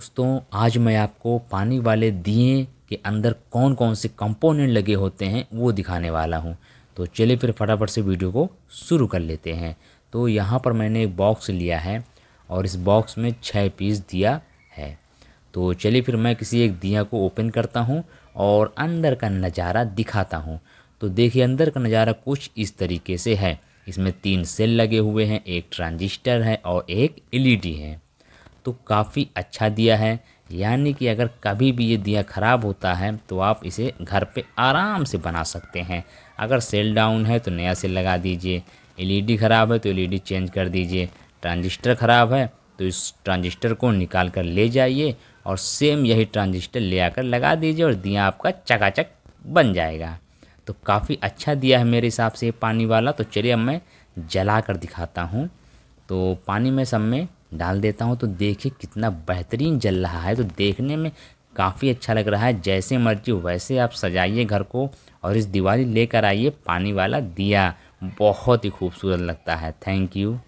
दोस्तों आज मैं आपको पानी वाले दिए के अंदर कौन कौन से कंपोनेंट लगे होते हैं वो दिखाने वाला हूँ तो चलिए फिर फटाफट से वीडियो को शुरू कर लेते हैं तो यहाँ पर मैंने एक बॉक्स लिया है और इस बॉक्स में छः पीस दिया है तो चलिए फिर मैं किसी एक दिया को ओपन करता हूँ और अंदर का नज़ारा दिखाता हूँ तो देखिए अंदर का नज़ारा कुछ इस तरीके से है इसमें तीन सेल लगे हुए हैं एक ट्रांजिस्टर है और एक एलईडी e है तो काफ़ी अच्छा दिया है यानी कि अगर कभी भी ये दिया ख़राब होता है तो आप इसे घर पे आराम से बना सकते हैं अगर सेल डाउन है तो नया सेल लगा दीजिए एलईडी ख़राब है तो एलईडी चेंज कर दीजिए ट्रांजिस्टर ख़राब है तो इस ट्रांजिस्टर को निकाल कर ले जाइए और सेम यही ट्रांजिस्टर ले आकर लगा दीजिए और दिया आपका चकाचक बन जाएगा तो काफ़ी अच्छा दिया है मेरे हिसाब से पानी वाला तो चलिए अब मैं जला कर दिखाता हूँ तो पानी में सब में डाल देता हूँ तो देखिए कितना बेहतरीन जल रहा है तो देखने में काफ़ी अच्छा लग रहा है जैसे मर्जी वैसे आप सजाइए घर को और इस दिवाली लेकर आइए पानी वाला दिया बहुत ही खूबसूरत लगता है थैंक यू